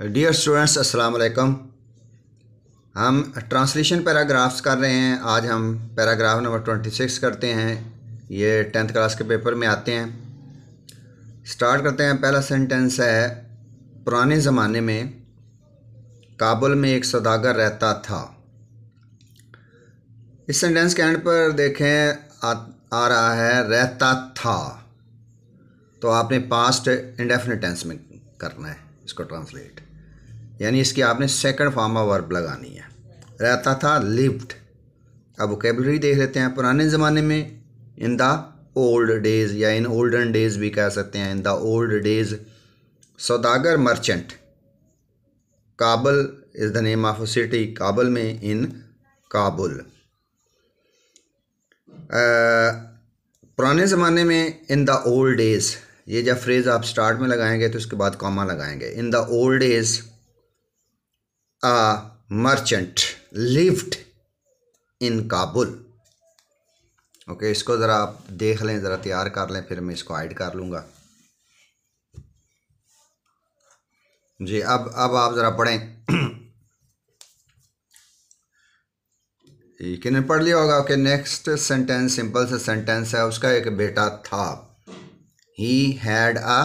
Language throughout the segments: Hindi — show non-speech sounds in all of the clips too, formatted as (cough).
डियर स्टूडेंट्स अस्सलाम वालेकुम हम ट्रांसलेशन पैराग्राफ्स कर रहे हैं आज हम पैराग्राफ नंबर ट्वेंटी सिक्स करते हैं ये टेंथ क्लास के पेपर में आते हैं स्टार्ट करते हैं पहला सेंटेंस है पुराने ज़माने में काबुल में एक सौदागर रहता था इस सेंटेंस के एंड पर देखें आ, आ रहा है रहता था तो आपने पास्ट इंडेफिनिट टेंस में करना है इसको ट्रांसलेट यानी इसकी आपने सेकंड फॉर्म ऑफ वर्ब लगानी है रहता था लिव्ड अब वोकेबलरी देख लेते हैं पुराने ज़माने में इन द ओल्ड डेज़ या इन ओल्डन डेज़ भी कह सकते हैं इन द ओल्ड डेज़ सौदागर merchant Kabul is the name of city Kabul में इन काबुल पुराने ज़माने में इन द ओल्ड डेज़ ये जब फ्रेज़ आप स्टार्ट में लगाएंगे तो उसके बाद कॉमा लगाएंगे in the old age a merchant lived in Kabul okay इसको ज़रा आप देख लें ज़रा तैयार कर लें फिर मैं इसको ऐड कर लूँगा जी अब अब आप ज़रा पढ़ें (clears throat) किने पढ़ लिया होगा ओके नेक्स्ट सेंटेंस सिंपल सा सेंटेंस है उसका एक बेटा था he had a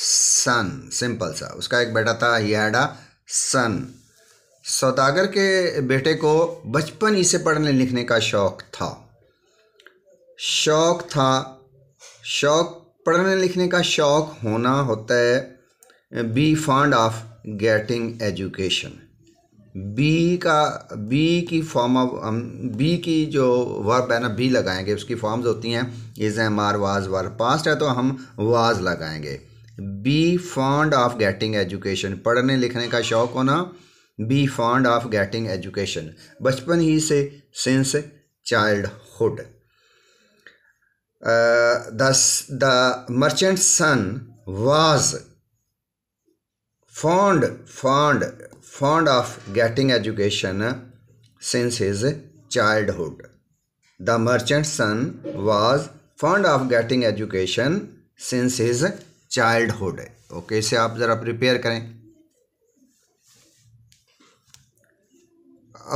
sun simple सा उसका एक बेटा था ही हैड अ सन सौदागर के बेटे को बचपन ही से पढ़ने लिखने का शौक़ था शौक़ था शौक़ पढ़ने लिखने का शौक़ होना होता है be fond of getting education be का बी की फॉर्म ऑफ हम बी की जो वर्ब है ना बी लगाएंगे उसकी फॉर्म्स होती हैं is am are was were past है तो हम वाज लगाएंगे be fond of getting education पढ़ने लिखने का शौक होना be fond of getting education बचपन ही से since childhood the merchant son was fond fond fond of getting education since his childhood. The merchant's son was fond of getting education since his childhood. Okay okay, इसे आप ज़रा प्रिपेयर करें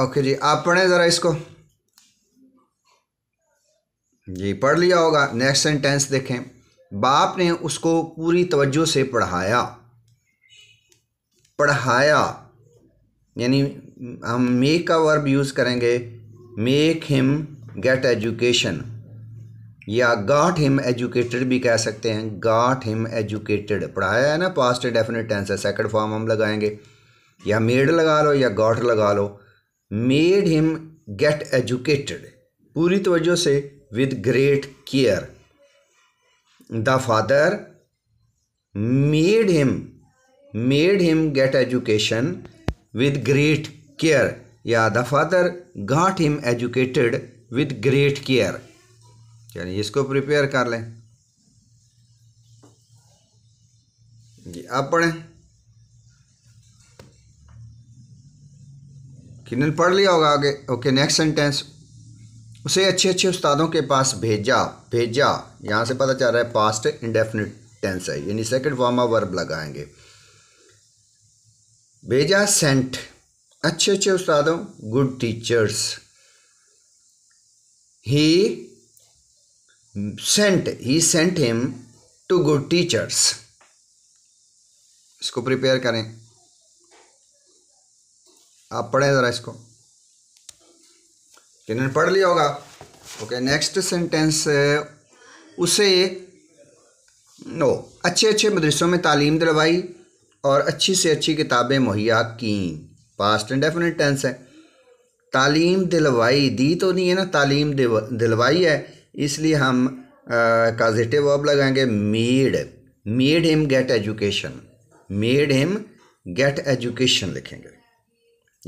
ओके okay, जी आप पढ़ें ज़रा इसको जी पढ़ लिया होगा नेक्स्ट सेंटेंस देखें बाप ने उसको पूरी तवज्जो से पढ़ाया पढ़ाया यानी हम मेक का वर्ब यूज़ करेंगे मेक हिम गेट एजुकेशन या गाट हिम एजुकेटेड भी कह सकते हैं गाट हिम एजुकेटेड पढ़ाया है ना पास्ट डेफिनेट टेंस है सेकंड फॉर्म हम लगाएंगे या मेड लगा लो या गाट लगा लो मेड हिम गेट एजुकेटेड पूरी तवज्जो से with great care the father made him made him get education with great care या the father got him educated with great care चलिए इसको प्रिपेयर कर लें जी आप पढ़ें किन्नल पढ़ लिया होगा आगे ओके नेक्स्ट सेंटेंस उसे अच्छे अच्छे उस्तादों के पास भेजा भेजा यहाँ से पता चल रहा है पास्ट इंडेफिनिट टेंस है यानी सेकंड फॉर्म ऑफ वर्ब लगाएंगे भेजा सेंट अच्छे अच्छे उस्तादों गुड टीचर्स ही सेंट ही sent him to good teachers इसको प्रिपेयर करें आप पढ़ें ज़रा इसको जिन्होंने पढ़ लिया होगा ओके नेक्स्ट सेंटेंस उसे नो अच्छे अच्छे मदरसों में तालीम दिलवाई और अच्छी से अच्छी किताबें मुहैया की पास्ट एंड डेफिनेट टेंस है तालीम दिलवाई दी तो नहीं है ना तालीम दिलवाई है इसलिए हम पॉजिटिव वर्ब लगाएंगे made made him get education made him get education लिखेंगे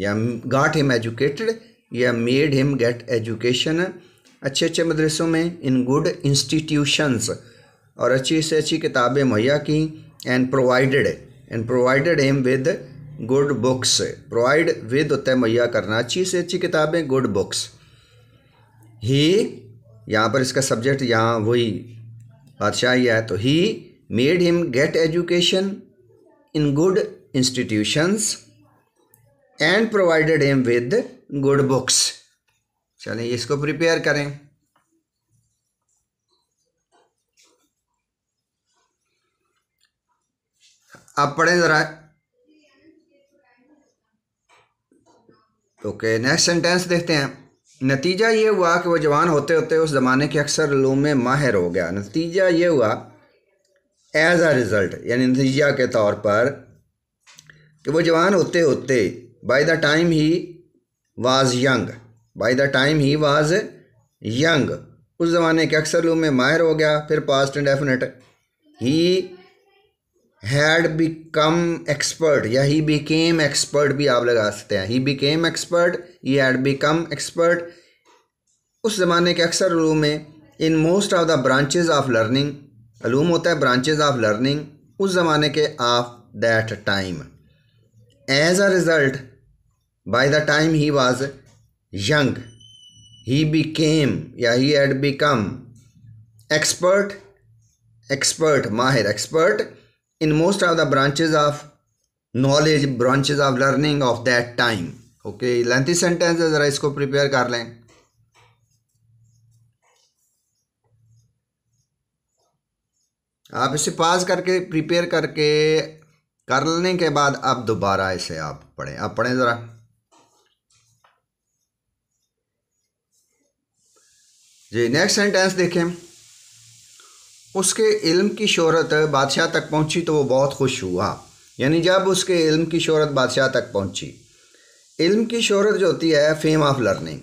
या गाट हिम एजुकेटेड या मेड हिम गेट एजुकेशन अच्छे अच्छे मदरसों में इन गुड इंस्टीट्यूशंस और अच्छी से अच्छी किताबें मुहैया की and provided and provided him with good books provide with होता है मुहैया करना अच्छी से अच्छी किताबें गुड बुक्स ही यहाँ पर इसका सब्जेक्ट यहाँ वही बादशाही है तो ही made him get education in good institutions and provided him with good books चलें इसको प्रिपेयर करें आप पढ़े जरा ओके नेक्स्ट सेंटेंस देखते हैं नतीजा ये हुआ कि वो जवान होते होते उस ज़माने के अक्सर लूम में माहिर हो गया नतीजा ये हुआ एज आ रिज़ल्ट यानी नतीजा के तौर पर कि वो जवान होते होते by the time he was young by the time he was young उस ज़माने के अक्सर लूम में माहिर हो गया फिर past indefinite he had become expert या ही बिकेम एक्सपर्ट भी आप लगा सकते हैं he became expert he had become expert उस ज़माने के अक्सर रूम में in most of the branches of learning लूम होता है ब्रांचेज ऑफ लर्निंग उस ज़माने के of that time as a result by the time he was young he came या he had become expert expert माहिर expert in most of the branches of knowledge branches of learning of that time okay lengthy sentence zara isko prepare kar le आप इसे पास करके प्रिपेयर करके कर लेने के बाद आप दोबारा इसे आप पढ़ें आप पढ़ें ज़रा जी नेक्स्ट सेंटेंस देखें उसके इल्म की शहरत बादशाह तक पहुंची तो वो बहुत खुश हुआ यानी जब उसके इल्म की शहरत बादशाह तक पहुंची इल्म की शहरत जो होती है फेम ऑफ लर्निंग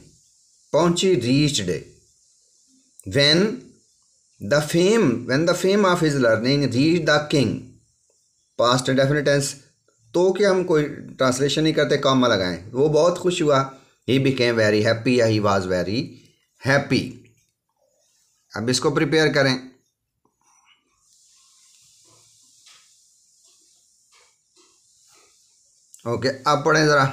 पहुंची reached when the fame when the fame of his learning reach the king past definite tense तो कि हम कोई ट्रांसलेशन नहीं करते कॉमा लगाएं वो बहुत खुश हुआ ही बिकेम वेरी हैप्पी या ही वॉज वेरी हैप्पी अब इसको प्रिपेयर करें ओके आप पढ़ें ज़रा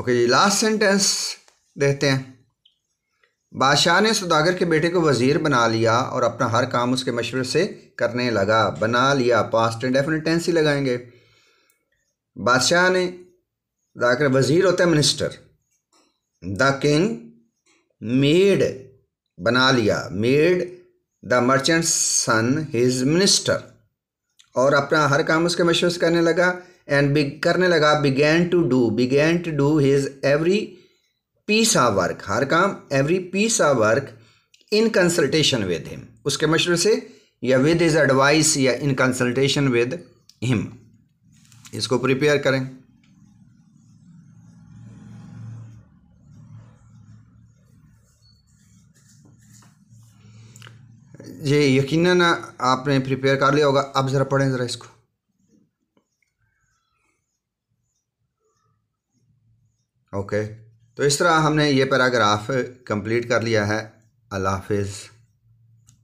ओके जी लास्ट सेंटेंस देखते हैं बादशाह ने सुदागर के बेटे को वज़ीर बना लिया और अपना हर काम उसके मशवरे से करने लगा बना लिया पास्ट डेफिनेट टेंस ही लगाएंगे बादशाह ने जाकर वज़ीर होता है मिनिस्टर द किंग मेड बना लिया made the merchant son his minister और अपना हर काम उसके मशवरे से करने लगा एंड करने लगा began to do began to do his every piece of work हर काम every piece of work in consultation with him उसके मशवरे से या विद इज एडवाइस या इन कंसल्टेशन विद हिम इसको प्रिपेयर करें ये यकीनन आपने प्रिपेयर कर लिया होगा अब ज़रा पढ़ें ज़रा इसको ओके तो इस तरह हमने ये पैराग्राफ कंप्लीट कर लिया है अल्लाह हाफिज़